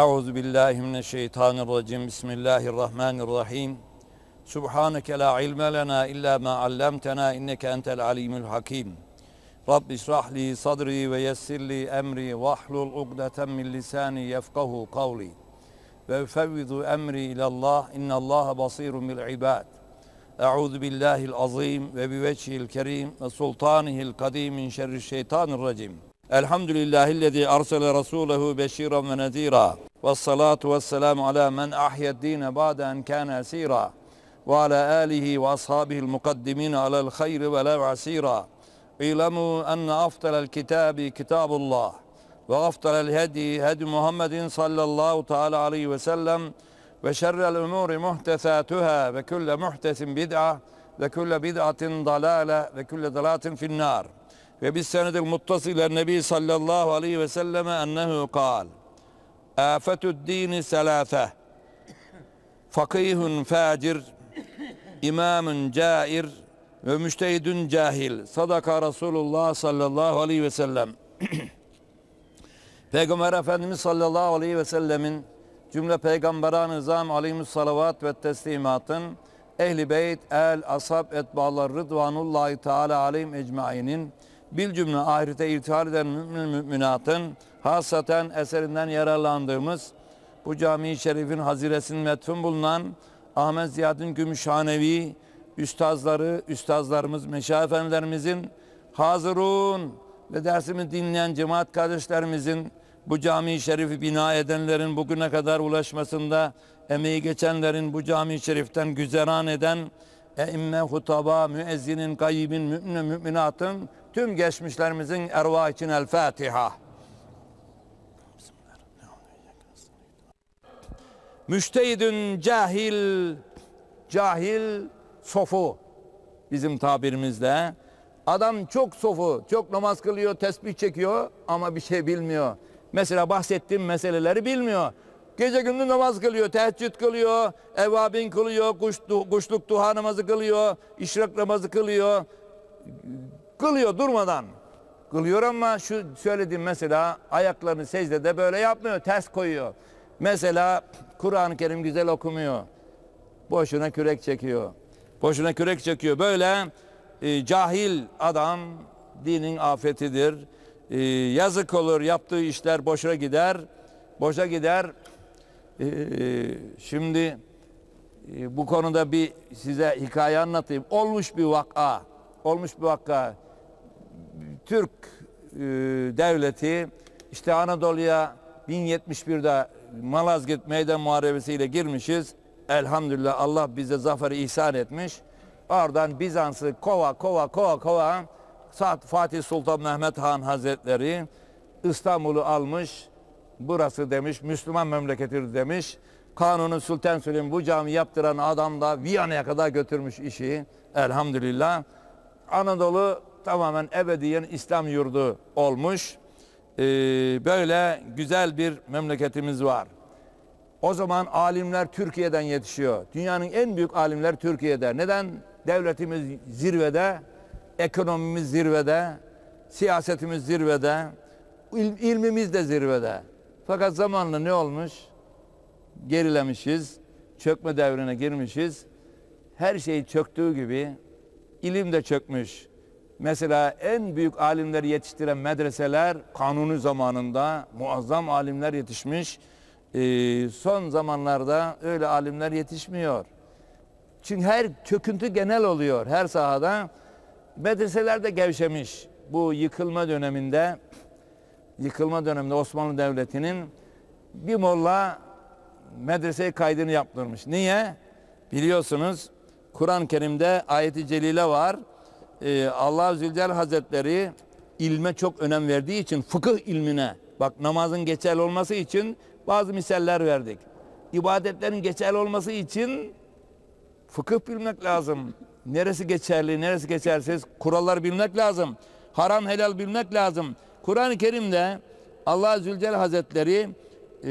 Euzu billahi mineşşeytanirracim. Bismillahirrahmanirrahim. Subhaneke la ilme lena illa ma allamtena inneke entel alimul hakim. Rabbi israh li sadri ve yessir li emri ve ahlul ugdeten min lisani yefkahu kavli. Ve fevvidu emri ila Allah. İnna Allah basirun bil ibad. Euzu billahil azim ve bi vecihil kerim ve sultanihil kadim min şerri şeytanir racim. الحمد لله الذي أرسل رسوله بشيرا ونذيرا والصلاة والسلام على من أحيا الدين بعد أن كان أسيرا وعلى آله وأصحابه المقدمين على الخير ولا عسيرا اعلموا أن أفضل الكتاب كتاب الله وأفضل الهدي هدي محمد صلى الله تعالى عليه وسلم وشر الأمور محدثاتها وكل محدث بدعة وكل بدعة ضلالة وكل ضلالة في النار ve biz senedil muttasil nebi sallallahu aleyhi ve selleme ennehu kal afetü'd dini selâfe fakihun facir imamın cair ve müştehidün cahil sadaka Resulullah sallallahu aleyhi ve sellem Peygamber Efendimiz sallallahu aleyhi ve sellemin cümle peygambera nizam aleyhimus salavat ve teslimatın ehli beyt el ashab etbalar rıdvanullahi teala aleyhim ecmainin bil cümle ahirete irtihar eden mümin müminatın hasaten eserinden yararlandığımız bu cami-i şerifin haziresinin metfun bulunan Ahmet Ziyad'ın Gümüşhanevi üstazları, üstazlarımız, meşah efendilerimizin hazırun ve dersimi dinleyen cemaat kardeşlerimizin bu cami-i şerifi bina edenlerin bugüne kadar ulaşmasında emeği geçenlerin bu cami-i şeriften güzeran eden emme hutaba müezzinin gaybin mümin müminatın tüm geçmişlerimizin erva için El Fatiha. Müştehidün cahil, cahil sofu bizim tabirimizde. Adam çok sofu, çok namaz kılıyor, tesbih çekiyor ama bir şey bilmiyor. Mesela bahsettiğim meseleleri bilmiyor. Gece gündüz namaz kılıyor, teheccüd kılıyor, evabin kılıyor, kuş, kuşluk duha namazı kılıyor, işrak namazı kılıyor, Kılıyor durmadan. Kılıyor ama şu söylediğim mesela ayaklarını secdede böyle yapmıyor. Ters koyuyor. Mesela Kur'an-ı Kerim güzel okumuyor. Boşuna kürek çekiyor. Boşuna kürek çekiyor. Böyle e, cahil adam dinin afetidir. E, yazık olur yaptığı işler boşa gider. Boşa gider. E, e şimdi e, bu konuda bir size hikaye anlatayım. Olmuş bir vaka. Olmuş bir vaka. Türk e, devleti işte Anadolu'ya 1071'de Malazgirt Meydan Muharebesi ile girmişiz. Elhamdülillah Allah bize zaferi ihsan etmiş. Oradan Bizans'ı kova kova kova kova saat Fatih Sultan Mehmet Han Hazretleri İstanbul'u almış. Burası demiş Müslüman memleketidir demiş. Kanunu Sultan Süleyman bu cami yaptıran adam da Viyana'ya kadar götürmüş işi. Elhamdülillah. Anadolu tamamen ebediyen İslam yurdu olmuş. Ee, böyle güzel bir memleketimiz var. O zaman alimler Türkiye'den yetişiyor. Dünyanın en büyük alimler Türkiye'de. Neden? Devletimiz zirvede, ekonomimiz zirvede, siyasetimiz zirvede, ilmimiz de zirvede. Fakat zamanla ne olmuş? Gerilemişiz, çökme devrine girmişiz. Her şey çöktüğü gibi ilim de çökmüş, Mesela en büyük alimleri yetiştiren medreseler kanuni zamanında muazzam alimler yetişmiş. Ee, son zamanlarda öyle alimler yetişmiyor. Çünkü her çöküntü genel oluyor her sahada. Medreseler de gevşemiş. Bu yıkılma döneminde, yıkılma döneminde Osmanlı Devleti'nin bir molla medreseye kaydını yaptırmış. Niye? Biliyorsunuz Kur'an-ı Kerim'de ayeti celile var e, ee, Allah Zülcel Hazretleri ilme çok önem verdiği için fıkıh ilmine bak namazın geçerli olması için bazı misaller verdik. İbadetlerin geçerli olması için fıkıh bilmek lazım. Neresi geçerli, neresi geçersiz kurallar bilmek lazım. Haram helal bilmek lazım. Kur'an-ı Kerim'de Allah Zülcel Hazretleri e,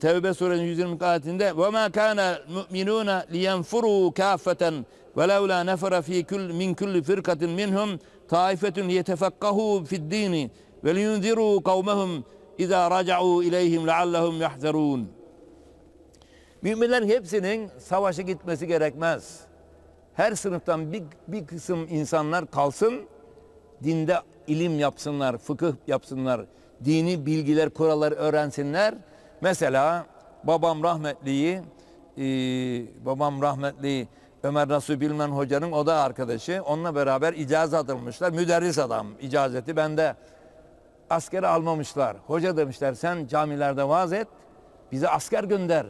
Tevbe suresinin 120 ayetinde ve ma kana mu'minuna liyenfuru kafeten ve levla nefere fi kül min kulli firkatin minhum taifetun yetefakkahu fid dini ve liyunziru kavmehum iza raca'u ileyhim leallehum yahzerun. Müminlerin hepsinin savaşa gitmesi gerekmez. Her sınıftan bir, bir kısım insanlar kalsın, dinde ilim yapsınlar, fıkıh yapsınlar, dini bilgiler, kuralları öğrensinler. Mesela babam rahmetliyi, e, babam rahmetli Ömer Nasuh Bilmen hocanın o da arkadaşı. Onunla beraber icaze atılmışlar. Müderris adam icazeti bende. Askeri almamışlar. Hoca demişler sen camilerde vaaz et. Bize asker gönder.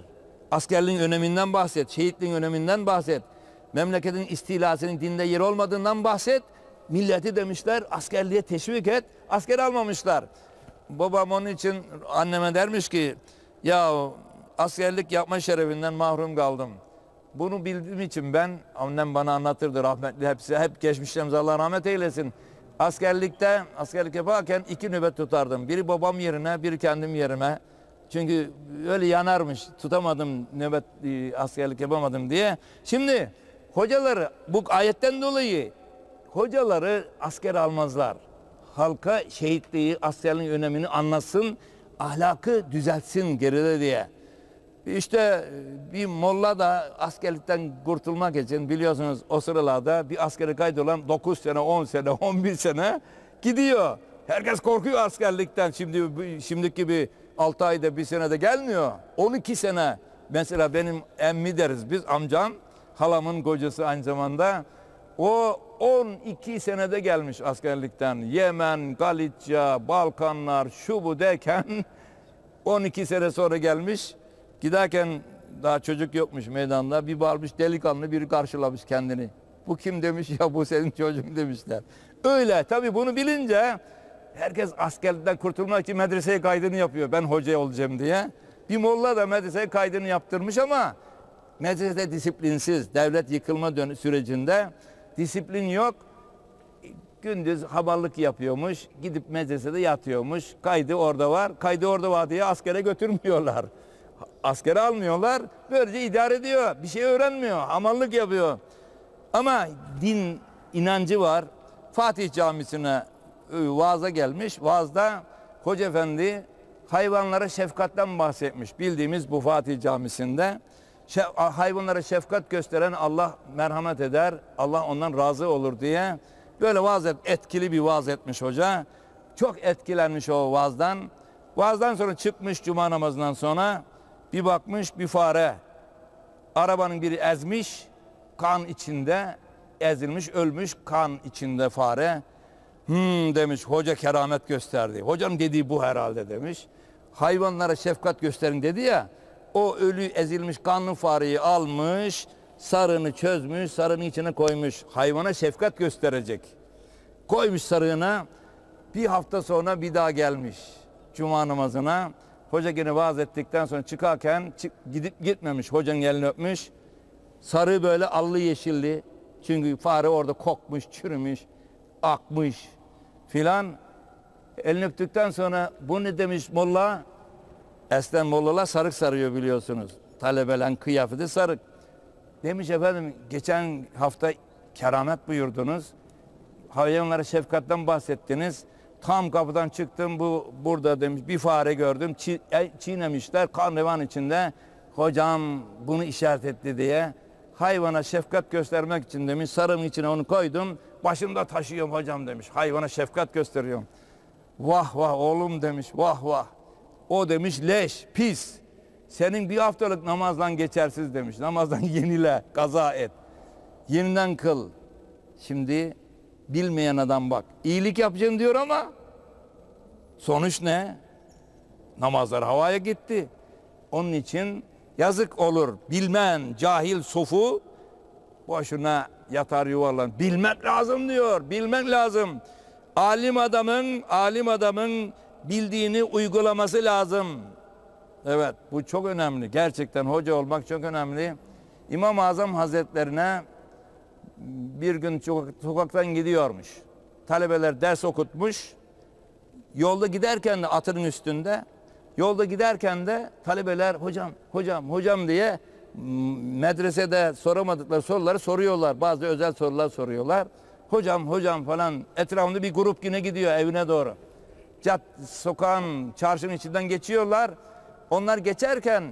Askerliğin öneminden bahset. Şehitliğin öneminden bahset. Memleketin istilasının dinde yer olmadığından bahset. Milleti demişler askerliğe teşvik et. Asker almamışlar. Babam onun için anneme dermiş ki ya askerlik yapma şerefinden mahrum kaldım.'' Bunu bildiğim için ben annem bana anlatırdı rahmetli hepsi hep geçmişlerimiz Allah rahmet eylesin. Askerlikte askerlik yaparken iki nöbet tutardım. Biri babam yerine biri kendim yerime. Çünkü öyle yanarmış tutamadım nöbet e, askerlik yapamadım diye. Şimdi hocaları bu ayetten dolayı hocaları asker almazlar. Halka şehitliği askerliğin önemini anlasın ahlakı düzeltsin geride diye. İşte e, bir molla da askerlikten kurtulmak için biliyorsunuz o sıralarda bir askeri kaydolan 9 sene, 10 sene, 11 sene gidiyor. Herkes korkuyor askerlikten. Şimdi şimdiki gibi 6 ayda bir sene de gelmiyor. 12 sene mesela benim emmi deriz biz amcam halamın kocası aynı zamanda o 12 senede gelmiş askerlikten Yemen, Galicia, Balkanlar şu bu derken 12 sene sonra gelmiş Giderken daha çocuk yokmuş meydanda. Bir varmış delikanlı biri karşılamış kendini. Bu kim demiş ya bu senin çocuğun demişler. Öyle tabii bunu bilince herkes askerden kurtulmak için medreseye kaydını yapıyor. Ben hoca olacağım diye. Bir molla da medreseye kaydını yaptırmış ama medrese disiplinsiz. Devlet yıkılma sürecinde disiplin yok. Gündüz hamallık yapıyormuş. Gidip medresede yatıyormuş. Kaydı orada var. Kaydı orada var diye askere götürmüyorlar askere almıyorlar. Böylece idare ediyor. Bir şey öğrenmiyor. Hamallık yapıyor. Ama din inancı var. Fatih Camisi'ne e, vaaza gelmiş. Vaazda Hoca Efendi hayvanlara şefkatten bahsetmiş. Bildiğimiz bu Fatih Camisi'nde hayvanlara şefkat gösteren Allah merhamet eder. Allah ondan razı olur diye böyle vaaz et, etkili bir vaaz etmiş hoca. Çok etkilenmiş o vaazdan. Vaazdan sonra çıkmış cuma namazından sonra bir bakmış bir fare arabanın biri ezmiş kan içinde ezilmiş ölmüş kan içinde fare. Hmm demiş hoca keramet gösterdi. Hocam dediği bu herhalde demiş. Hayvanlara şefkat gösterin dedi ya. O ölü ezilmiş kanlı fareyi almış, sarını çözmüş, sarının içine koymuş. Hayvana şefkat gösterecek. Koymuş sarığına. Bir hafta sonra bir daha gelmiş cuma namazına. Hoca gene vaaz ettikten sonra çıkarken çık, gidip gitmemiş. Hocanın elini öpmüş. Sarı böyle allı yeşilli. Çünkü fare orada kokmuş, çürümüş, akmış filan. Elini öptükten sonra bu ne demiş molla? Esten mollalar sarık sarıyor biliyorsunuz. Talebelen kıyafeti sarık. Demiş efendim geçen hafta keramet buyurdunuz. Hayvanlara şefkatten bahsettiniz. Tam kapıdan çıktım bu burada demiş bir fare gördüm çi, e, çiğnemişler kan revan içinde. Hocam bunu işaret etti diye hayvana şefkat göstermek için demiş sarım içine onu koydum. Başımda taşıyorum hocam demiş hayvana şefkat gösteriyorum. Vah vah oğlum demiş vah vah. O demiş leş pis senin bir haftalık namazdan geçersiz demiş namazdan yenile kaza et yeniden kıl. Şimdi bilmeyen adam bak. İyilik yapacağım diyor ama sonuç ne? Namazlar havaya gitti. Onun için yazık olur. Bilmen cahil sofu boşuna yatar yuvarlan. Bilmek lazım diyor. Bilmek lazım. Alim adamın, alim adamın bildiğini uygulaması lazım. Evet bu çok önemli. Gerçekten hoca olmak çok önemli. İmam-ı Azam Hazretlerine bir gün sokaktan gidiyormuş. Talebeler ders okutmuş. Yolda giderken de atının üstünde. Yolda giderken de talebeler hocam, hocam, hocam diye medresede soramadıkları soruları soruyorlar. Bazı özel sorular soruyorlar. Hocam, hocam falan etrafında bir grup yine gidiyor evine doğru. Cad, sokağın, çarşının içinden geçiyorlar. Onlar geçerken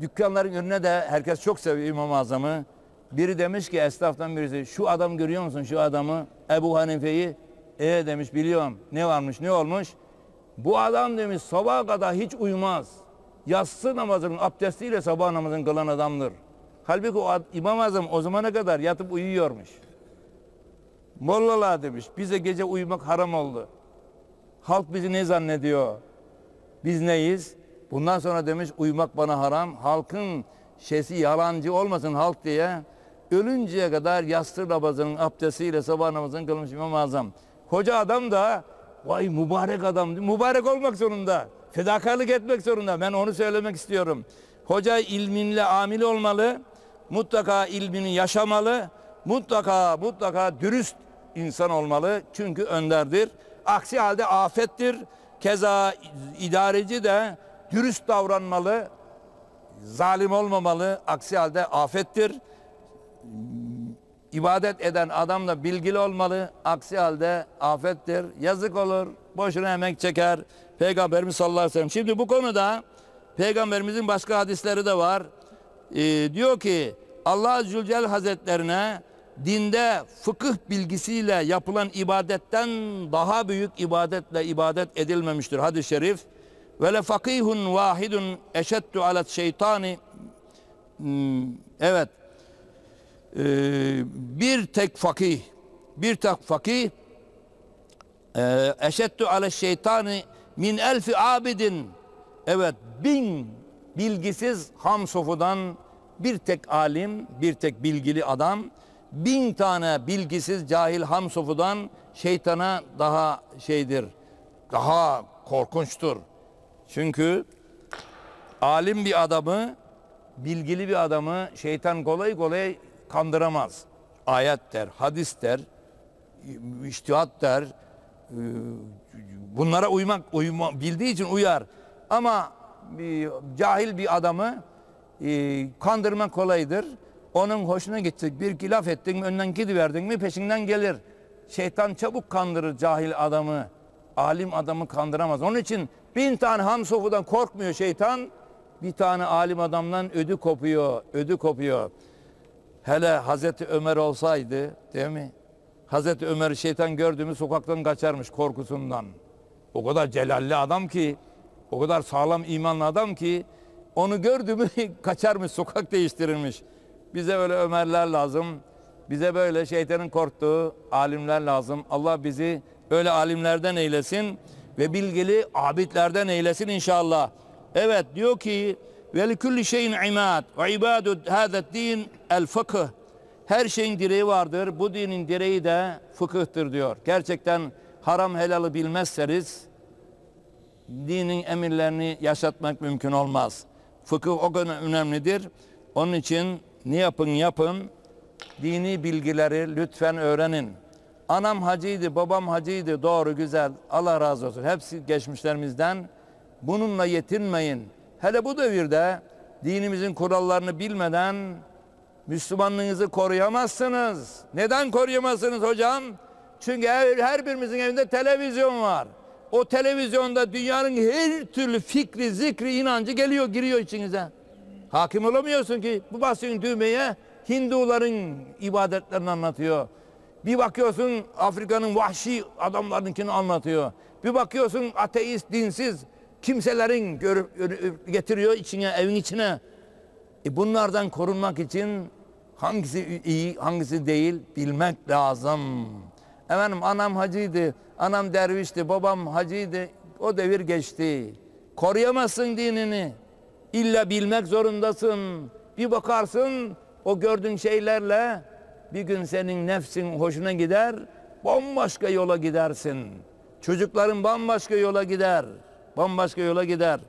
dükkanların önüne de herkes çok seviyor i̇mam Azam'ı. Biri demiş ki esnaftan birisi şu adam görüyor musun şu adamı Ebu Hanife'yi? E demiş biliyorum ne varmış ne olmuş? Bu adam demiş sabaha kadar hiç uyumaz. Yatsı namazının abdestiyle sabah namazını kılan adamdır. Halbuki o İmam Azam o zamana kadar yatıp uyuyormuş. Mollalar demiş bize gece uyumak haram oldu. Halk bizi ne zannediyor? Biz neyiz? Bundan sonra demiş uyumak bana haram. Halkın şeysi yalancı olmasın halk diye Ölünceye kadar yastır namazının abdestiyle sabah namazını kılmış İmam-ı Azam. Koca adam da vay mübarek adam. Mübarek olmak zorunda. Fedakarlık etmek zorunda. Ben onu söylemek istiyorum. Hoca ilminle amil olmalı. Mutlaka ilmini yaşamalı. Mutlaka mutlaka dürüst insan olmalı. Çünkü önderdir. Aksi halde afettir. Keza idareci de dürüst davranmalı, zalim olmamalı. Aksi halde afettir ibadet eden adam da bilgili olmalı. Aksi halde afettir, yazık olur, boşuna emek çeker. Peygamberimiz sallallahu aleyhi ve sellem. Şimdi bu konuda Peygamberimizin başka hadisleri de var. Ee, diyor ki Allah Azze Hazretlerine dinde fıkıh bilgisiyle yapılan ibadetten daha büyük ibadetle ibadet edilmemiştir. Hadis-i şerif. Ve le fakihun vahidun eşeddu alet şeytani. Hmm, evet e, bir tek fakih, bir tek fakih e, eşeddü ale şeytani min elfi abidin evet bin bilgisiz ham sofudan bir tek alim, bir tek bilgili adam bin tane bilgisiz cahil ham sofudan şeytana daha şeydir, daha korkunçtur. Çünkü alim bir adamı, bilgili bir adamı şeytan kolay kolay kandıramaz. Ayet der, hadis der, iştihat der. E, bunlara uymak uyma, bildiği için uyar. Ama cahil bir adamı e, kandırmak kolaydır. Onun hoşuna gittik, Bir iki laf ettin mi, önden gidiverdin mi peşinden gelir. Şeytan çabuk kandırır cahil adamı. Alim adamı kandıramaz. Onun için bin tane ham sofudan korkmuyor şeytan. Bir tane alim adamdan ödü kopuyor, ödü kopuyor. Hele Hazreti Ömer olsaydı değil mi? Hazreti Ömer şeytan gördüğümü sokaktan kaçarmış korkusundan. O kadar celalli adam ki, o kadar sağlam imanlı adam ki onu gördü mü kaçarmış, sokak değiştirilmiş. Bize böyle Ömerler lazım. Bize böyle şeytanın korktuğu alimler lazım. Allah bizi öyle alimlerden eylesin ve bilgili abidlerden eylesin inşallah. Evet diyor ki ve likulli şeyin imad ve ibadu hâzet din el fıkıh. Her şeyin direği vardır. Bu dinin direği de fıkıhtır diyor. Gerçekten haram helalı bilmezseniz dinin emirlerini yaşatmak mümkün olmaz. Fıkıh o kadar önemlidir. Onun için ne yapın yapın dini bilgileri lütfen öğrenin. Anam hacıydı, babam hacıydı. Doğru, güzel. Allah razı olsun. Hepsi geçmişlerimizden. Bununla yetinmeyin. Hele bu devirde dinimizin kurallarını bilmeden Müslümanlığınızı koruyamazsınız. Neden koruyamazsınız hocam? Çünkü her, her birimizin evinde televizyon var. O televizyonda dünyanın her türlü fikri, zikri, inancı geliyor, giriyor içinize. Hakim olamıyorsun ki bu basıyorsun düğmeye Hinduların ibadetlerini anlatıyor. Bir bakıyorsun Afrika'nın vahşi adamlarınkini anlatıyor. Bir bakıyorsun ateist, dinsiz kimselerin getiriyor içine, evin içine. E bunlardan korunmak için hangisi iyi, hangisi değil bilmek lazım. Efendim anam hacıydı, anam dervişti, babam hacıydı. O devir geçti. Koruyamazsın dinini. İlla bilmek zorundasın. Bir bakarsın o gördüğün şeylerle bir gün senin nefsin hoşuna gider, bambaşka yola gidersin. Çocukların bambaşka yola gider. Bambaşka yola gider.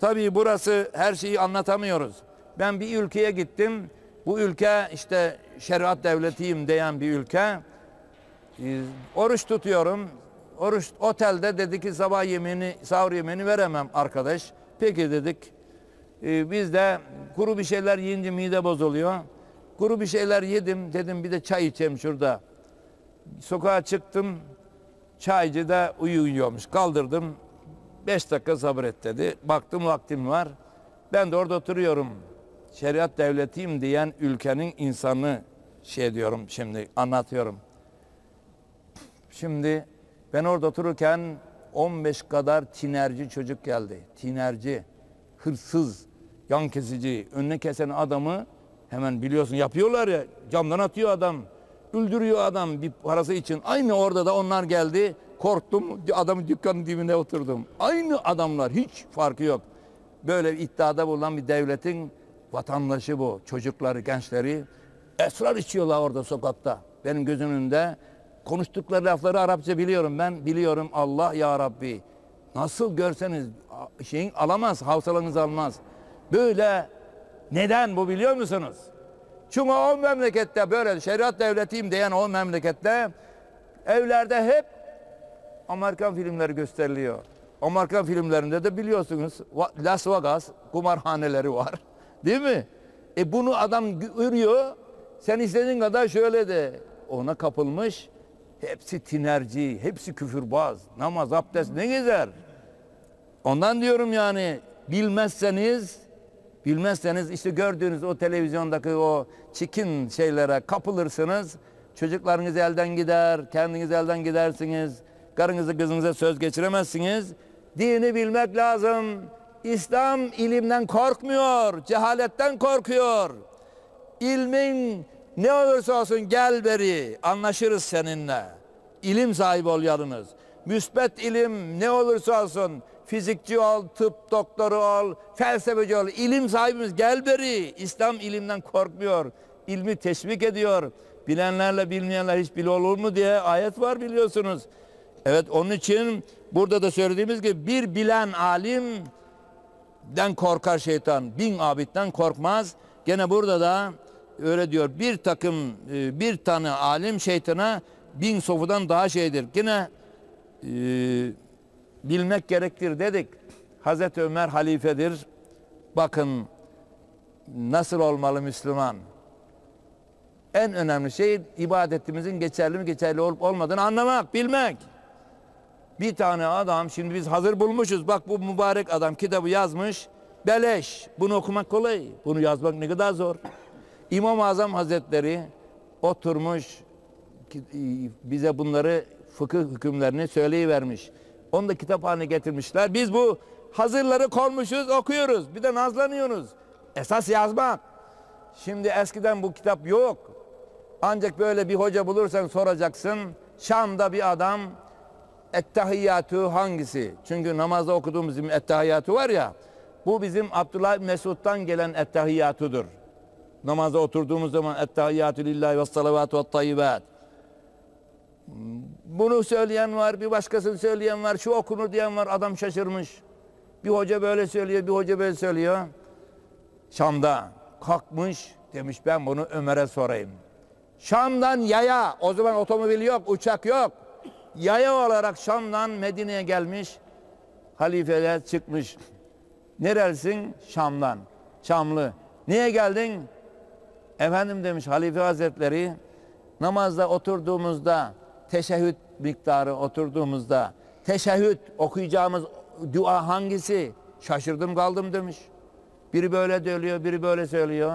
Tabii burası her şeyi anlatamıyoruz. Ben bir ülkeye gittim. Bu ülke işte şeriat devletiyim diyen bir ülke. Ee, oruç tutuyorum. Oruç otelde dedi ki sabah yemeğini, sahur yemeğini veremem arkadaş. Peki dedik. Ee, biz de kuru bir şeyler yiyince mide bozuluyor. Kuru bir şeyler yedim. Dedim bir de çay içeyim şurada. Sokağa çıktım. Çaycı da uyuyormuş. Kaldırdım. 5 dakika sabret dedi. Baktım vaktim var. Ben de orada oturuyorum. Şeriat devletiyim diyen ülkenin insanı şey diyorum şimdi anlatıyorum. Şimdi ben orada otururken 15 kadar tinerci çocuk geldi. Tinerci, hırsız, yan kesici, önüne kesen adamı hemen biliyorsun yapıyorlar ya camdan atıyor adam. Öldürüyor adam bir parası için. Aynı orada da onlar geldi. Korktum adamı dükkanın dibine oturdum. Aynı adamlar hiç farkı yok. Böyle bir iddiada bulunan bir devletin vatandaşı bu. Çocukları, gençleri esrar içiyorlar orada sokakta. Benim gözümün önünde konuştukları lafları Arapça biliyorum. Ben biliyorum Allah ya Rabbi. Nasıl görseniz şeyin alamaz, havsalanız almaz. Böyle neden bu biliyor musunuz? Çünkü o memlekette böyle şeriat devletiyim diyen o memlekette evlerde hep Amerikan filmleri gösteriliyor. Amerikan filmlerinde de biliyorsunuz Las Vegas kumarhaneleri var. Değil mi? E bunu adam görüyor. Sen istediğin kadar şöyle de ona kapılmış. Hepsi tinerci, hepsi küfürbaz. Namaz, abdest ne gezer? Ondan diyorum yani bilmezseniz Bilmezseniz işte gördüğünüz o televizyondaki o çikin şeylere kapılırsınız. Çocuklarınız elden gider, kendiniz elden gidersiniz. Karınızı kızınıza söz geçiremezsiniz. Dini bilmek lazım. İslam ilimden korkmuyor, cehaletten korkuyor. İlmin ne olursa olsun gel beri anlaşırız seninle. İlim sahibi ol yalnız. Müsbet ilim ne olursa olsun fizikçi ol, tıp doktoru ol, felsefeci ol, ilim sahibimiz gel beri. İslam ilimden korkmuyor, ilmi teşvik ediyor. Bilenlerle bilmeyenler hiç bile olur mu diye ayet var biliyorsunuz. Evet onun için burada da söylediğimiz gibi bir bilen alimden korkar şeytan, bin abitten korkmaz. Gene burada da öyle diyor bir takım e, bir tane alim şeytana bin sofudan daha şeydir. Yine e, bilmek gerektir dedik. Hazreti Ömer halifedir. Bakın nasıl olmalı Müslüman? En önemli şey ibadetimizin geçerli mi geçerli olup olmadığını anlamak, bilmek. Bir tane adam şimdi biz hazır bulmuşuz. Bak bu mübarek adam kitabı yazmış. Beleş. Bunu okumak kolay. Bunu yazmak ne kadar zor. İmam-ı Azam Hazretleri oturmuş bize bunları fıkıh hükümlerini söyleyivermiş. vermiş onu da kitap getirmişler. Biz bu hazırları kormuşuz, okuyoruz. Bir de nazlanıyoruz. Esas yazmak. Şimdi eskiden bu kitap yok. Ancak böyle bir hoca bulursan soracaksın. Şam'da bir adam Ettehiyyatü hangisi? Çünkü namazda okuduğumuz bizim Ettehiyyatü var ya. Bu bizim Abdullah Mesud'dan gelen Ettehiyyatü'dür. Namaza oturduğumuz zaman Ettehiyyatü lillahi ve salavatü ve tayyibat. Bunu söyleyen var, bir başkasını söyleyen var, şu okunur diyen var. Adam şaşırmış. Bir hoca böyle söylüyor, bir hoca böyle söylüyor. Şam'da kalkmış demiş ben bunu Ömer'e sorayım. Şam'dan yaya, o zaman otomobil yok, uçak yok. Yaya olarak Şam'dan Medine'ye gelmiş. Halifeler çıkmış. Nerelisin? Şam'dan. Şamlı. Niye geldin? Efendim demiş Halife Hazretleri namazda oturduğumuzda teşehhüd miktarı oturduğumuzda teşehhüd okuyacağımız dua hangisi? Şaşırdım kaldım demiş. Biri böyle söylüyor, biri böyle söylüyor.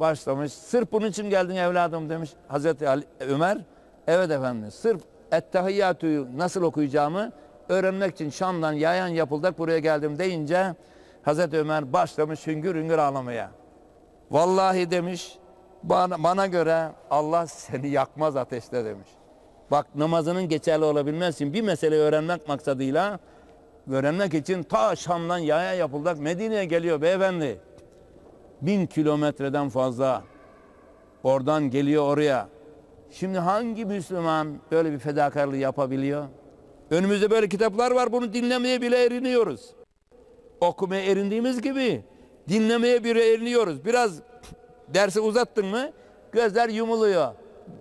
Başlamış. Sırf bunun için geldin evladım demiş Hazreti Ali, e, Ömer. Evet efendim. Sırf ettehiyyatüyü nasıl okuyacağımı öğrenmek için Şam'dan yayan yapıldak buraya geldim deyince Hazreti Ömer başlamış hüngür hüngür ağlamaya. Vallahi demiş bana, bana göre Allah seni yakmaz ateşte demiş. Bak namazının geçerli olabilmesi bir mesele öğrenmek maksadıyla öğrenmek için ta Şam'dan yaya yapılacak Medine'ye geliyor beyefendi. Bin kilometreden fazla oradan geliyor oraya. Şimdi hangi Müslüman böyle bir fedakarlığı yapabiliyor? Önümüzde böyle kitaplar var bunu dinlemeye bile eriniyoruz. Okumaya erindiğimiz gibi dinlemeye bile eriniyoruz. Biraz dersi uzattın mı gözler yumuluyor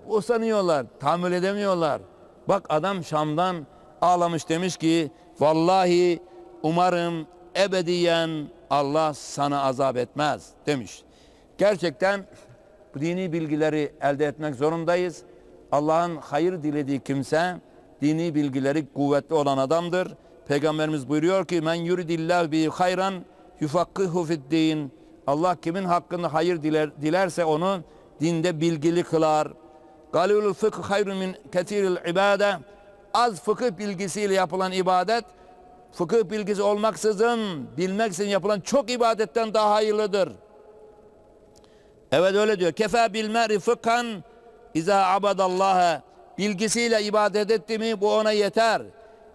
usanıyorlar, tahammül edemiyorlar. Bak adam Şam'dan ağlamış demiş ki vallahi umarım ebediyen Allah sana azap etmez demiş. Gerçekten bu dini bilgileri elde etmek zorundayız. Allah'ın hayır dilediği kimse dini bilgileri kuvvetli olan adamdır. Peygamberimiz buyuruyor ki men yuridillah bi hayran yufakkihu fiddin. Allah kimin hakkında hayır diler, dilerse onu dinde bilgili kılar. Galilul fıkh hayrun min ketiril ibade. Az fıkıh bilgisiyle yapılan ibadet fıkıh bilgisi olmaksızın bilmeksizin yapılan çok ibadetten daha hayırlıdır. Evet öyle diyor. Kefe bilme rifıkan iza abadallaha. Bilgisiyle ibadet etti mi bu ona yeter.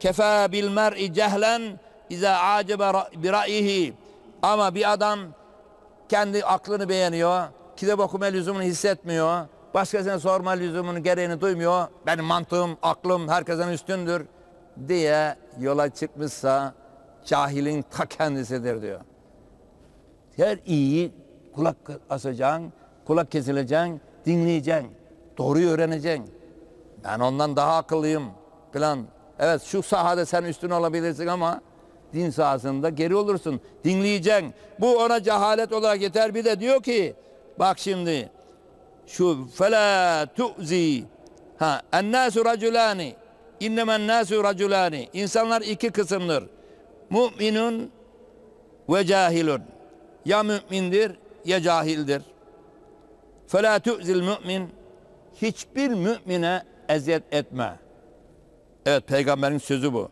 Kefe bilmer cehlen iza acebe biraihi. Ama bir adam kendi aklını beğeniyor. Kitap okuma lüzumunu hissetmiyor başkasına sorma lüzumunun gereğini duymuyor. Benim mantığım, aklım herkesin üstündür diye yola çıkmışsa cahilin ta kendisidir diyor. Her iyi kulak asacaksın, kulak kesileceksin, dinleyeceksin, doğruyu öğreneceksin. Ben ondan daha akıllıyım falan. Evet şu sahada sen üstün olabilirsin ama din sahasında geri olursun. Dinleyeceksin. Bu ona cehalet olarak yeter. Bir de diyor ki bak şimdi şu fela tu'zi ha ennasu raculani innemen nasu raculani insanlar iki kısımdır müminun ve cahilun ya mümindir ya cahildir fela tu'zil mümin hiçbir mümine eziyet etme evet peygamberin sözü bu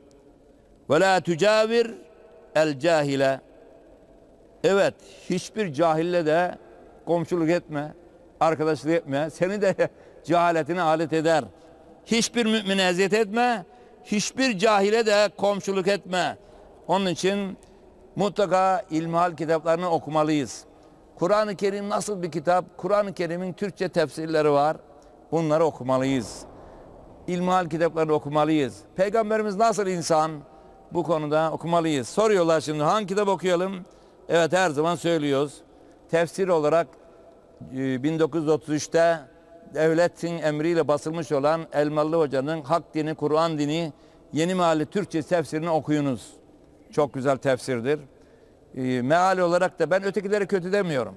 ve la tücavir el cahile evet hiçbir cahille de komşuluk etme arkadaşlık etme. Seni de cehaletine alet eder. Hiçbir mümine eziyet etme. Hiçbir cahile de komşuluk etme. Onun için mutlaka ilmihal kitaplarını okumalıyız. Kur'an-ı Kerim nasıl bir kitap? Kur'an-ı Kerim'in Türkçe tefsirleri var. Bunları okumalıyız. İlmihal kitaplarını okumalıyız. Peygamberimiz nasıl insan? Bu konuda okumalıyız. Soruyorlar şimdi hangi kitap okuyalım? Evet her zaman söylüyoruz. Tefsir olarak 1933'te ee, devletin emriyle basılmış olan Elmalı Hoca'nın Hak Dini, Kur'an Dini Yeni Mahalli Türkçe tefsirini okuyunuz. Çok güzel tefsirdir. E, olarak da ben ötekileri kötü demiyorum.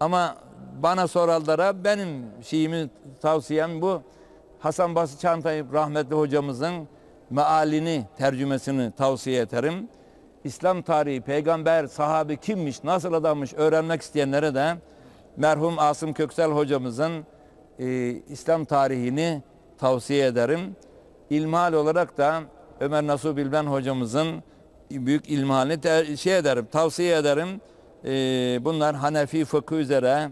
Ama bana sorallara benim şeyimi tavsiyem bu. Hasan Basri Çantayıp rahmetli hocamızın mealini, tercümesini tavsiye ederim. İslam tarihi, peygamber, sahabi kimmiş, nasıl adammış öğrenmek isteyenlere de merhum Asım Köksel hocamızın e, İslam tarihini tavsiye ederim. İlmal olarak da Ömer Nasuh Bilben hocamızın büyük ilmalini te- şey ederim, tavsiye ederim. E, bunlar Hanefi fıkı üzere,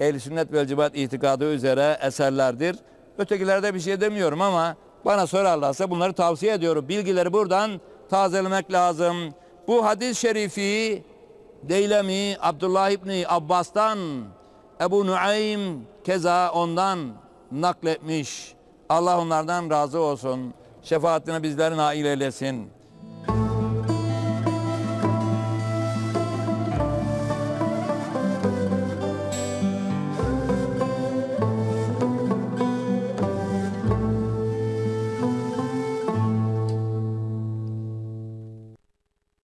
ehl Sünnet ve Cibat itikadı üzere eserlerdir. Ötekilerde bir şey demiyorum ama bana sorarlarsa bunları tavsiye ediyorum. Bilgileri buradan tazelemek lazım. Bu hadis-i şerifi Deylemi Abdullah İbni Abbas'tan Ebu Nuaym keza ondan nakletmiş. Allah onlardan razı olsun. Şefaatine bizleri nail eylesin.